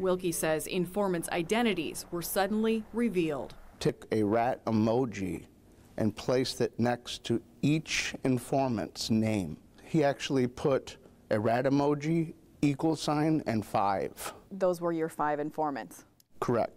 Wilkie says informants' identities were suddenly revealed. Took a rat emoji and placed it next to each informant's name. He actually put a rat emoji, equal sign, and five. Those were your five informants? Correct.